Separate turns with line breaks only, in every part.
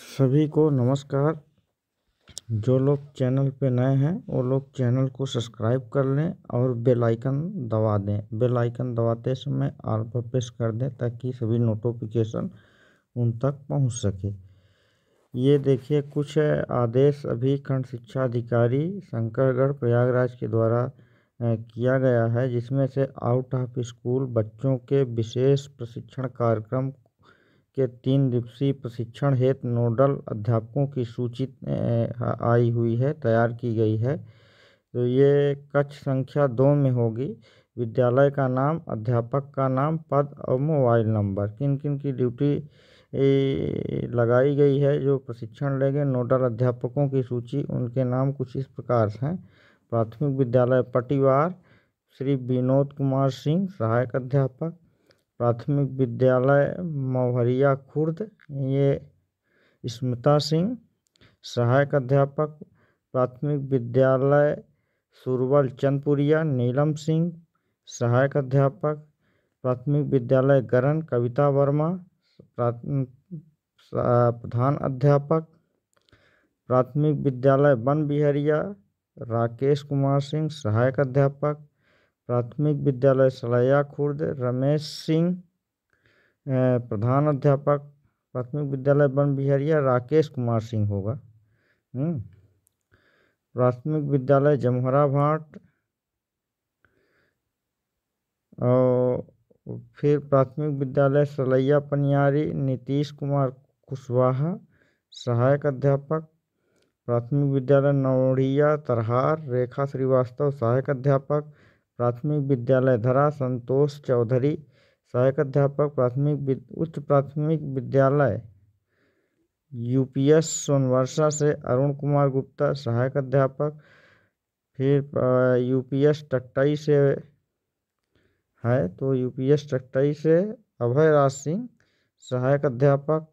सभी को नमस्कार जो लोग चैनल पे नए हैं वो लोग चैनल को सब्सक्राइब कर लें और बेल आइकन दबा दें बेल आइकन दबाते समय आल पर प्रेस कर दें ताकि सभी नोटिफिकेशन उन तक पहुंच सके ये देखिए कुछ आदेश अभी खंड शिक्षा अधिकारी शंकरगढ़ प्रयागराज के द्वारा किया गया है जिसमें से आउट ऑफ स्कूल बच्चों के विशेष प्रशिक्षण कार्यक्रम के तीन दिवसीय प्रशिक्षण हेतु नोडल अध्यापकों की सूची आई हुई है तैयार की गई है तो ये कक्ष संख्या दो में होगी विद्यालय का नाम अध्यापक का नाम पद और मोबाइल नंबर किन किन की ड्यूटी लगाई गई है जो प्रशिक्षण लेंगे नोडल अध्यापकों की सूची उनके नाम कुछ इस प्रकार हैं प्राथमिक विद्यालय पटिवार श्री विनोद कुमार सिंह सहायक अध्यापक प्राथमिक विद्यालय मवहरिया खुर्द ये स्मिता सिंह सहायक अध्यापक प्राथमिक विद्यालय सुरवल चंदपुरिया नीलम सिंह सहायक अध्यापक प्राथमिक विद्यालय गरन कविता वर्मा प्रधान अध्यापक प्राथमिक विद्यालय बन बिहरिया राकेश कुमार सिंह सहायक अध्यापक प्राथमिक विद्यालय सलैया खुर्द रमेश सिंह प्रधान अध्यापक प्राथमिक विद्यालय वन बिहरिया राकेश कुमार सिंह होगा हम्म। प्राथमिक विद्यालय जमहरा भाट और फिर प्राथमिक विद्यालय सलैया पनियारी नीतीश कुमार कुशवाहा सहायक अध्यापक प्राथमिक विद्यालय नौड़िया तरहार रेखा श्रीवास्तव सहायक अध्यापक प्राथमिक विद्यालय धरा संतोष चौधरी सहायक अध्यापक प्राथमिक उच्च प्राथमिक विद्यालय यूपीएस सोनवर्षा से अरुण कुमार गुप्ता सहायक अध्यापक फिर यूपीएस टकटई से है तो यूपीएस टकटई से अभय राज सिंह सहायक अध्यापक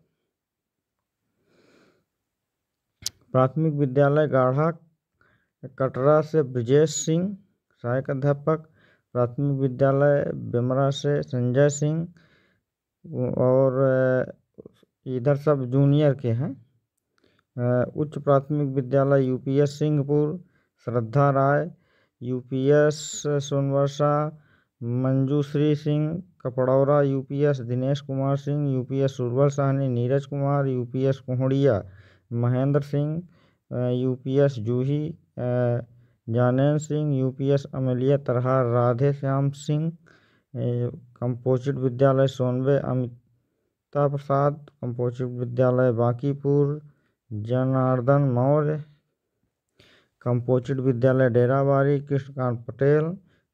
प्राथमिक विद्यालय गाढ़ा कटरा से ब्रजेश सिंह सहायक अध्यापक प्राथमिक विद्यालय बेमरा से संजय सिंह और इधर सब जूनियर के हैं उच्च प्राथमिक विद्यालय UPS Singhpur Shraddha Rai UPS Sonvarsha Manjushree Singh Kapdaura UPS Dinesh Kumar Singh UPS Surwal Sahni Neeraj Kumar UPS Kohdiya Mahendra Singh UPS Juhi Gyanendra Singh U P S Amaliya Tarha Radhe Shyam Singh composite विद्यालय सोनवे अमिता प्रसाद कंपोजिट विद्यालय बांकीपुर जनार्दन मौर्य कंपोजिट विद्यालय डेराबारी कृष्णकांत पटेल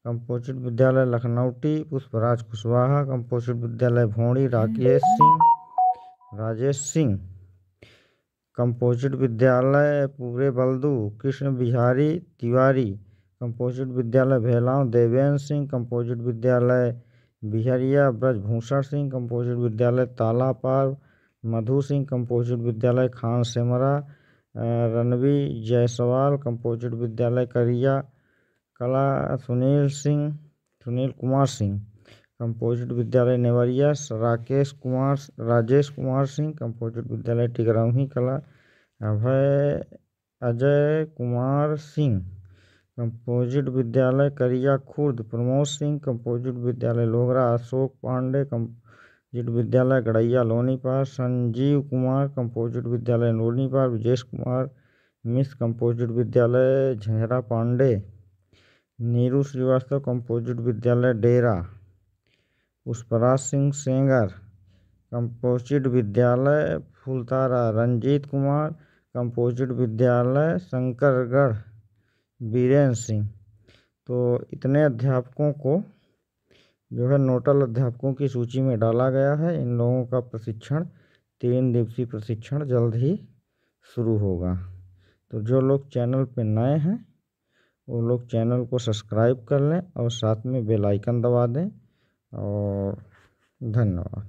कंपोजिट विद्यालय लखनऊटी पुष्पराज कुशवाहा कंपोजिट विद्यालय भोंड़ी राकेश सिंह राजेश सिंह कंपोजिट विद्यालय पूरे बल्दू कृष्ण बिहारी तिवारी कंपोजिट विद्यालय भेलाव देवेंद्र सिंह कंपोजिट विद्यालय बिहरिया ब्रजभूषण सिंह कंपोजिट विद्यालय तालापार मधु सिंह कंपोजिट विद्यालय खान सेमरा रणवी जायसवाल कंपोजिट विद्यालय करिया कला सुनील सिंह सुनील कुमार सिंह कंपोजिट विद्यालय नेवरिया राकेश कुमार राजेश कुमार सिंह कंपोजिट विद्यालय टिगरौही कला अभय अजय कुमार सिंह कंपोजिट विद्यालय करिया खुर्द प्रमोद सिंह कंपोजिट विद्यालय लोगरा अशोक पांडे कंपोजिट विद्यालय गड़ैया लोनीपार संजीव कुमार कंपोजिट विद्यालय लोनीपार विजेश कुमार मिस कंपोजिट विद्यालय झहरा पांडे नीरू श्रीवास्तव कंपोजिट विद्यालय डेरा पुष्पराज सिंह सेंगर कंपोजिट विद्यालय फुलतारा रंजीत कुमार कंपोजिट विद्यालय शंकरगढ़ बीरेन सिंह तो इतने अध्यापकों को जो है नोटल अध्यापकों की सूची में डाला गया है इन लोगों का प्रशिक्षण तीन दिवसीय प्रशिक्षण जल्द ही शुरू होगा तो जो लोग चैनल पर नए हैं वो लोग चैनल को सब्सक्राइब कर लें और साथ में बेल आइकन दबा दें और धन्यवाद